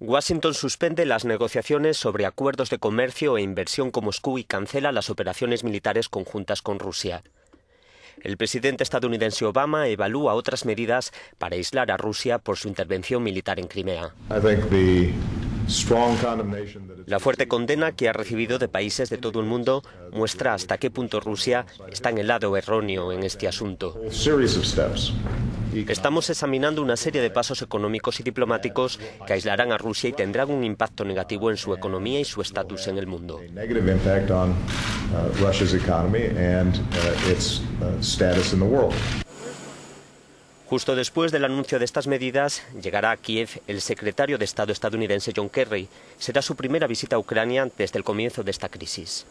Washington suspende las negociaciones sobre acuerdos de comercio e inversión con Moscú y cancela las operaciones militares conjuntas con Rusia. El presidente estadounidense Obama evalúa otras medidas para aislar a Rusia por su intervención militar en Crimea. La fuerte condena que ha recibido de países de todo el mundo muestra hasta qué punto Rusia está en el lado erróneo en este asunto. Estamos examinando una serie de pasos económicos y diplomáticos que aislarán a Rusia y tendrán un impacto negativo en su economía y su estatus en el mundo. Justo después del anuncio de estas medidas, llegará a Kiev el secretario de Estado estadounidense John Kerry. Será su primera visita a Ucrania desde el comienzo de esta crisis.